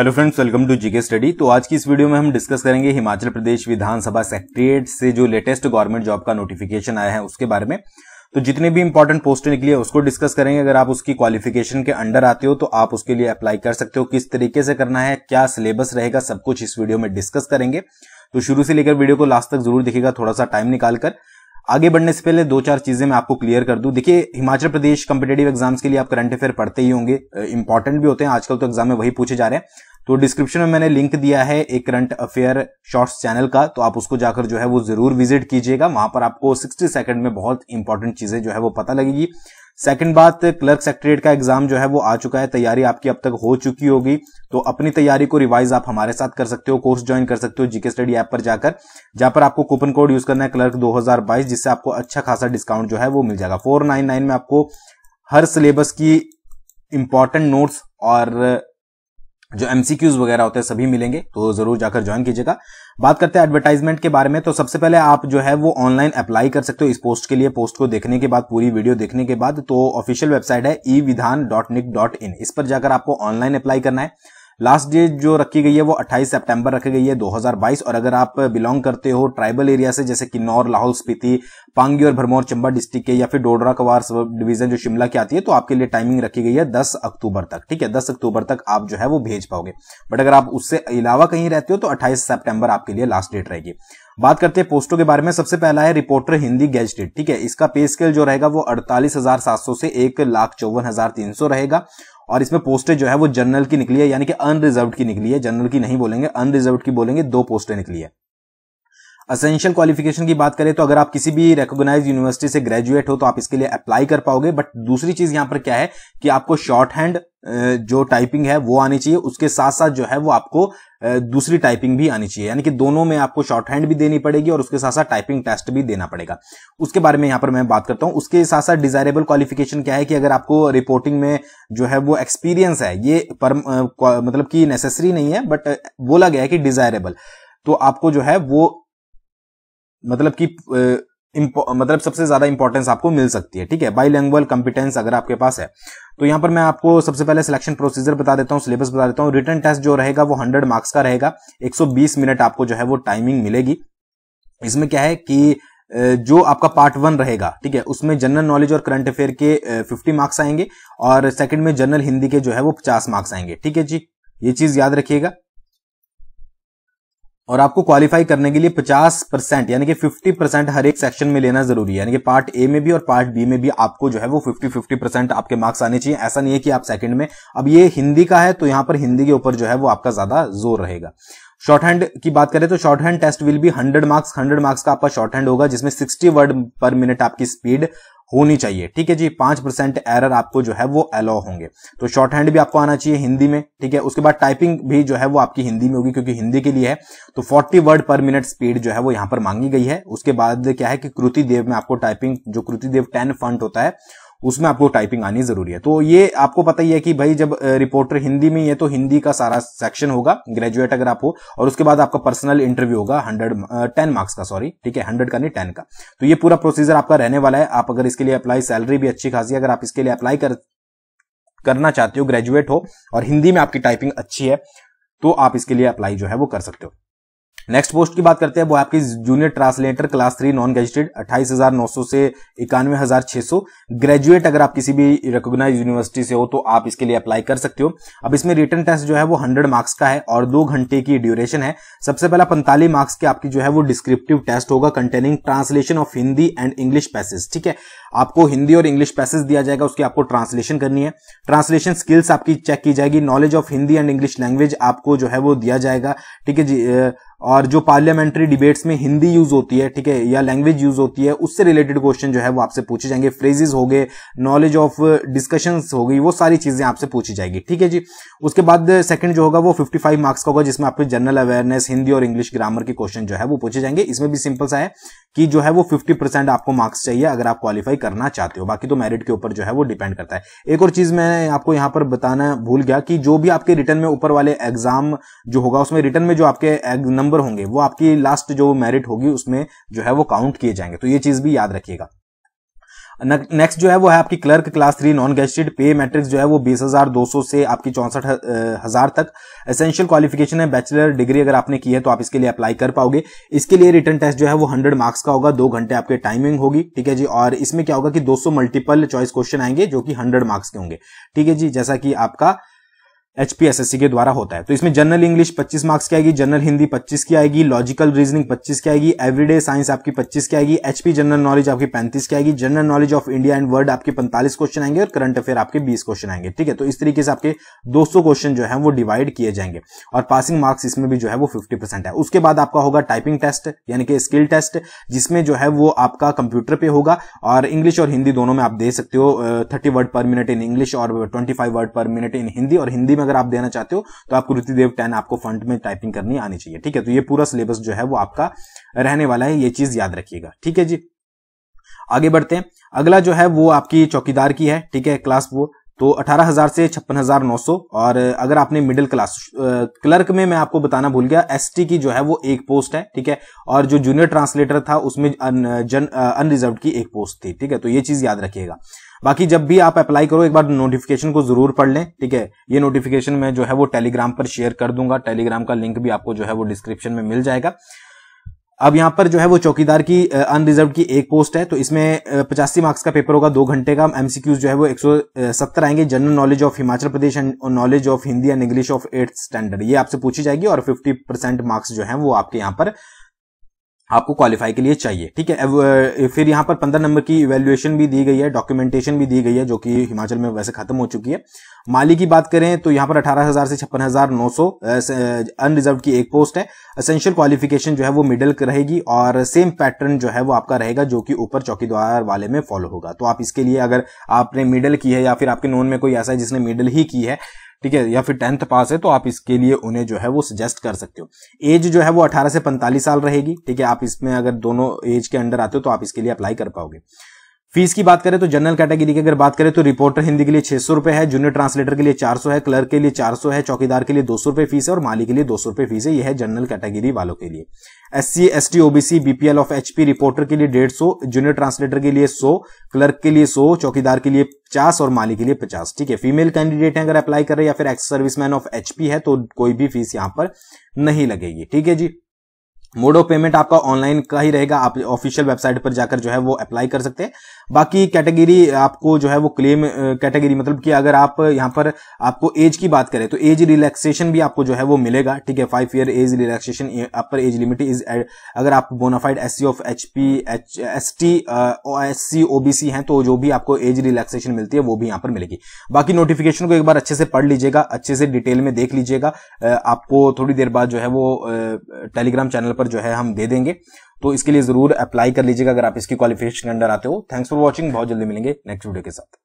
hello friends welcome to GK study तो आज की इस वीडियो में हम डिस्कस करेंगे हिमाचल प्रदेश विधानसभा सेक्रेटरिएट से जो लेटेस्ट गवर्नमेंट जॉब का नोटिफिकेशन आया है उसके बारे में तो जितने भी इंपॉर्टेंट पोस्ट निकली है उसको डिस्कस करेंगे अगर आप उसकी क्वालिफिकेशन के अंडर आते हो तो आप उसके लिए अप्लाई कर सकते हो किस तरीके से करना है क्या सिलेबस रहेगा सब कुछ इस वीडियो में डिस्कस करेंगे तो शुरू से लेकर वीडियो को लास्ट तक जरूर दिखेगा थोड़ा सा टाइम निकालकर आगे बढ़ने से पहले दो चार चीजें मैं आपको क्लियर कर दूं देखिए हिमाचल प्रदेश कम्पिटेटिव एग्जाम्स के लिए आप करंट अफेयर पढ़ते ही होंगे इंपॉर्टेंट भी होते हैं आजकल तो एग्जाम में वही पूछे जा रहे हैं तो डिस्क्रिप्शन में मैंने लिंक दिया है एक करंट अफेयर शॉर्ट्स चैनल का तो आप उसको जाकर जो है वो जरूर विजिट कीजिएगा वहां पर आपको 60 सेकंड में बहुत इंपॉर्टेंट चीजें जो है वो पता लगेगी सेकंड बात क्लर्क सेक्रेटरीट का एग्जाम जो है वो आ चुका है तैयारी आपकी अब तक हो चुकी होगी तो अपनी तैयारी को रिवाइज आप हमारे साथ कर सकते हो कोर्स ज्वाइन कर सकते हो जीके स्टडी ऐप पर जाकर जहां पर आपको कूपन कोड यूज करना है क्लर्क 2022 जिससे आपको अच्छा खासा डिस्काउंट जो है वो मिल जाएगा फोर में आपको हर सिलेबस की इंपॉर्टेंट नोट्स और जो एमसीक्यूज वगैरह होते हैं सभी मिलेंगे तो जरूर जाकर ज्वाइन कीजिएगा बात करते हैं एडवर्टाइजमेंट के बारे में तो सबसे पहले आप जो है वो ऑनलाइन अप्लाई कर सकते हो इस पोस्ट के लिए पोस्ट को देखने के बाद पूरी वीडियो देखने के बाद तो ऑफिशियल वेबसाइट है ई विधान डॉट निक डॉट इन इस पर जाकर आपको ऑनलाइन अप्लाई करना है लास्ट डेट जो रखी गई है वो 28 सितंबर रखी गई है 2022 और अगर आप बिलोंग करते हो ट्राइबल एरिया से जैसे किन्नौर लाहौल स्पीति पांगी और भरमौर चंबा डिस्ट्रिक्ट के या फिर डोडरा कवार सब डिवीजन जो शिमला की आती है तो आपके लिए टाइमिंग रखी गई है दस अक्टूबर तक ठीक है दस अक्टूबर तक आप जो है वो भेज पाओगे बट अगर आप उससे अलावा कहीं रहते हो तो अट्ठाईस सेप्टेम्बर आपके लिए लास्ट डेट रहेगी बात करते हैं पोस्टों के बारे में सबसे पहला है रिपोर्टर हिंदी गैजेटेड ठीक है इसका पे स्केल जो रहेगा वो अड़तालीस हजार सात सौ से एक लाख चौवन हजार तीन सौ रहेगा और इसमें पोस्टें जो है वो जनरल की निकली है यानी कि अनरिजर्व की निकली है जनरल की नहीं बोलेंगे अनरिजर्व की बोलेंगे दो पोस्टें निकली है असेंशियल क्वालिफिकेशन की बात करें तो अगर आप किसी भी रिकोगनाइज यूनिवर्सिटी से ग्रेजुएट हो तो आप इसके लिए अप्लाई कर पाओगे बट दूसरी चीज यहां पर क्या है कि आपको शॉर्ट हैंड जो टाइपिंग है वो आनी चाहिए उसके साथ साथ जो है वो आपको दूसरी टाइपिंग भी आनी चाहिए यानी कि दोनों में आपको शॉर्ट हैंड भी देनी पड़ेगी और उसके साथ साथ टाइपिंग टेस्ट भी देना पड़ेगा उसके बारे में यहां पर मैं बात करता हूं उसके साथ साथ डिजायरेबल क्वालिफिकेशन क्या है कि अगर आपको रिपोर्टिंग में जो है वो एक्सपीरियंस है ये पर, मतलब कि नेसेसरी नहीं है बट बोला गया है कि डिजायरेबल तो आपको जो है वो मतलब कि मतलब सबसे ज्यादा इंपॉर्टेंस आपको मिल सकती है ठीक है बाई लैंग्वेज कॉम्पिटेंस अगर आपके पास है तो यहाँ पर मैं आपको सबसे पहले सिलेक्शन प्रोसीजर बता देता हूँ सिलेबस बता देता हूँ रिटर्न टेस्ट जो रहेगा वो 100 मार्क्स का रहेगा 120 मिनट आपको जो है वो टाइमिंग मिलेगी इसमें क्या है कि जो आपका पार्ट वन रहेगा ठीक है उसमें जनरल नॉलेज और करंट अफेयर के 50 मार्क्स आएंगे और सेकंड में जनरल हिंदी के जो है वो 50 मार्क्स आएंगे ठीक है जी ये चीज याद रखिएगा और आपको क्वालिफाई करने के लिए 50 परसेंट यानी कि 50 परसेंट हर एक सेक्शन में लेना जरूरी है यानी कि पार्ट ए में भी और पार्ट बी में भी आपको जो है वो 50 50 परसेंट आपके मार्क्स आने चाहिए ऐसा नहीं है कि आप सेकंड में अब ये हिंदी का है तो यहाँ पर हिंदी के ऊपर जो है वो आपका ज्यादा जोर रहेगा शॉर्ट हैंड की बात करें तो shorthand test will be hundred marks hundred marks का आपका शॉर्ट हैंड होगा जिसमें सिक्सटी वर्ड पर मिनट आपकी स्पीड होनी चाहिए ठीक है जी पांच परसेंट एरर आपको जो है वो अलाउ होंगे तो शॉर्ट हैंड भी आपको आना चाहिए हिंदी में ठीक है उसके बाद टाइपिंग भी जो है वो आपकी हिंदी में होगी क्योंकि हिंदी के लिए है तो forty word per minute speed जो है वो यहां पर मांगी गई है उसके बाद क्या है कि कृति देव में आपको टाइपिंग जो कृति देव टेन फंड होता है उसमें आपको टाइपिंग आनी जरूरी है तो ये आपको पता ही है कि भाई जब रिपोर्टर हिंदी में ही है तो हिंदी का सारा सेक्शन होगा ग्रेजुएट अगर आप हो और उसके बाद आपका पर्सनल इंटरव्यू होगा हंड्रेड टेन मार्क्स का सॉरी ठीक है हंड्रेड का नहीं टेन का तो ये पूरा प्रोसीजर आपका रहने वाला है आप अगर इसके लिए अप्लाई सैलरी भी अच्छी खासी अगर आप इसके लिए अप्लाई कर करना चाहते हो ग्रेजुएट हो और हिंदी में आपकी टाइपिंग अच्छी है तो आप इसके लिए अप्लाई जो है वो कर सकते हो नेक्स्ट पोस्ट की बात करते हैं वो आपकी junior translator class three non हजार नौ सौ से इक्यानवे हजार छह सौ ग्रेजुएट अगर आप किसी भी रिकोगनाइज यूनिवर्सिटी से हो तो आप इसके लिए अप्लाई कर सकते हो अब इसमें रिटर्न टेस्ट जो है वो हंड्रेड मार्क्स का है और दो घंटे की ड्यूरेशन है सबसे पहला पैंतालीस मार्क्स की आपकी जो है वो डिस्क्रिप्टिव टेस्ट होगा containing translation of Hindi and English passage ठीक है आपको हिंदी और इंग्लिश पैसेज दिया जाएगा उसकी आपको ट्रांसलेशन करनी है ट्रांसलेशन स्किल्स आपकी चेक की जाएगी knowledge of Hindi and English language आपको जो है वो दिया जाएगा ठीक है जी और जो पार्लियामेंट्री डिबेट्स में हिंदी यूज होती है ठीक है या लैंग्वेज यूज होती है उससे रिलेटेड क्वेश्चन जो है वो आपसे पूछे जाएंगे फ्रेजेस हो गए नॉलेज ऑफ डिस्कशन हो गई वो सारी चीजें आपसे पूछी जाएगी ठीक है जी उसके बाद सेकंड जो होगा वो 55 मार्क्स का होगा जिसमें आपके जनरल अवेयरनेस हिंदी और इंग्लिश ग्रामर के क्वेश्चन जो है वो पूछे जाएंगे इसमें भी सिंपल सा है कि जो है वो फिफ्टी आपको मार्क्स चाहिए अगर आप क्वालिफाई करना चाहते हो बाकी तो मेरिट के ऊपर जो है वो डिपेंड करता है एक और चीज मैं आपको यहाँ पर बताना भूल गया कि जो भी आपके रिटर्न में ऊपर वाले एग्जाम जो होगा उसमें रिटर्न में जो आपके नंबर होंगे वो आपकी लास्ट जो मेरिट होगी उसमें जो है वो काउंट किए जाएंगे तो ये चीज भी याद रखिएगा नेक्स्ट जो है वो है आपकी clerk class three non gazetted pay matrix जो है वो बीस हजार दो सौ से आपकी चौंसठ हजार तक एसेंशियल क्वालिफिकेशन है बैचलर डिग्री अगर आपने की है तो आप इसके लिए अप्लाई कर पाओगे इसके लिए रिटर्न टेस्ट जो है वो हंड्रेड मार्क्स का होगा दो घंटे आपके टाइमिंग होगी ठीक है जी और इसमें क्या होगा कि दो मल्टीपल चॉइस क्वेश्चन आएंगे जो कि हंड्रेड मार्क्स के होंगे ठीक है जी जैसा कि आपका एचपीएसएससी के द्वारा होता है तो इसमें जनरल इंग्लिश 25 मार्क्स की आएगी जनरल हिंदी 25 की आएगी लॉजिकल रीजनिंग 25 की आएगी एवरीडे साइंस आपकी 25 की आएगी एचपी जनरल नॉलेज आपकी 35 की आएगी general knowledge of India and world आपके 45 क्वेश्चन आएंगे और करंट अफेयर आपके 20 क्वेश्चन आएंगे ठीक है तो इस तरीके से आपके दो क्वेश्चन जो है वो डिवाइड किए जाएंगे और पासिंग मार्क्स इसमें भी जो है वो फिफ्टी है उसके बाद आपका होगा टाइपिंग टेस्ट यानी कि स्किल टेस्ट जिसमें जो है वो आपका कंप्यूटर पे होगा और इंग्लिश और हिंदी दोनों में आप दे सकते हो thirty word per minute in English और twenty word per minute in Hindi और हिंदी में अगर आप देना चाहते हो तो आपको देव टेन आपको फंड में टाइपिंग करनी आनी चाहिए ठीक है तो ये पूरा सिलेबस जो है वो आपका रहने वाला है ये चीज याद रखिएगा ठीक है जी आगे बढ़ते हैं अगला जो है वो आपकी चौकीदार की है ठीक है क्लास वो तो 18,000 से 56,900 और अगर आपने मिडिल क्लास क्लर्क में मैं आपको बताना भूल गया एसटी की जो है वो एक पोस्ट है ठीक है और जो जूनियर ट्रांसलेटर था उसमें अन, जन अनरिजर्व की एक पोस्ट थी ठीक है तो ये चीज याद रखिएगा बाकी जब भी आप अप्लाई करो एक बार नोटिफिकेशन को जरूर पढ़ लें ठीक है ये नोटिफिकेशन मैं जो है वो टेलीग्राम पर शेयर कर दूंगा टेलीग्राम का लिंक भी आपको जो है वो डिस्क्रिप्शन में मिल जाएगा अब यहाँ पर जो है वो चौकीदार की अनरिजर्व की एक पोस्ट है तो इसमें पचासी मार्क्स का पेपर होगा दो घंटे का एमसीक्यूज जो है वो सत्तर आएंगे general knowledge of Himachal Pradesh and knowledge of Hindi and English of eighth standard ये आपसे पूछी जाएगी और 50 परसेंट मार्क्स जो है वो आपके यहाँ पर आपको क्वालिफाई के लिए चाहिए ठीक है फिर यहाँ पर पंद्रह नंबर की इवेल्युएशन भी दी गई है डॉक्यूमेंटेशन भी दी गई है जो कि हिमाचल में वैसे खत्म हो चुकी है माली की बात करें तो यहाँ पर अठारह हजार से छप्पन हजार नौ सौ अनरिजर्व की एक पोस्ट है असेंशियल क्वालिफिकेशन जो है वो मिडल रहेगी और सेम पैटर्न जो है वो आपका रहेगा जो कि ऊपर चौकीदार वाले में फॉलो होगा तो आप इसके लिए अगर आपने मिडल की है या फिर आपके नोन में कोई ऐसा है जिसने मिडल ही की है ठीक है या फिर टेंथ पास है तो आप इसके लिए उन्हें जो है वो सजेस्ट कर सकते हो एज जो है वो 18 से 45 साल रहेगी ठीक है आप इसमें अगर दोनों एज के अंडर आते हो तो आप इसके लिए अप्लाई कर पाओगे फीस की बात करें तो जनरल कैटेगरी की अगर बात करें तो रिपोर्टर हिंदी के लिए छह सौ रुपए है जूनियर ट्रांसलेटर के लिए चार सौ है क्लर्क के लिए चार सौ है चौकीदार के लिए दो सौ रुपए फीस है और माली के लिए दो सौ रुपए फीस है यह है जनरल कैटेगरी वालों के लिए S C S T OBC BPL of HP reporter के लिए डेढ़ सौ जूनियर ट्रांसलेटर के लिए सौ क्लर्क के लिए सौ चौकीदार के लिए पचास और माली के लिए पचास ठीक है फीमेल कैंडिडेट है अगर अप्लाई कर रहे या फिर एक्स सर्विसमैन ऑफ एचपी है तो कोई भी फीस यहां पर नहीं लगेगी ठीक है जी मोड ऑफ पेमेंट आपका ऑनलाइन का ही रहेगा आप ऑफिशियल वेबसाइट पर जाकर जो है वो अप्लाई कर सकते हैं बाकी कैटेगरी आपको जो है वो क्लेम कैटेगरी मतलब कि अगर आप यहाँ पर आपको एज की बात करें तो एज रिलैक्सेशन भी आपको जो है वो मिलेगा ठीक है five year age relaxation upper age limit is अगर आप bonafide S C of H P H S T S C O B C हैं तो जो भी आपको एज रिलैक्सेशन मिलती है वो भी यहां पर मिलेगी बाकी नोटिफिकेशन को एक बार अच्छे से पढ़ लीजिएगा अच्छे से डिटेल में देख लीजिएगा आपको थोड़ी देर बाद जो है वो टेलीग्राम चैनल पर जो है हम दे देंगे तो इसके लिए जरूर अप्लाई कर लीजिएगा अगर आप इसकी क्वालिफिकेशन के अंडर आते हो थैंक्स फॉर वॉचिंग बहुत जल्दी मिलेंगे नेक्स्ट वीडियो के साथ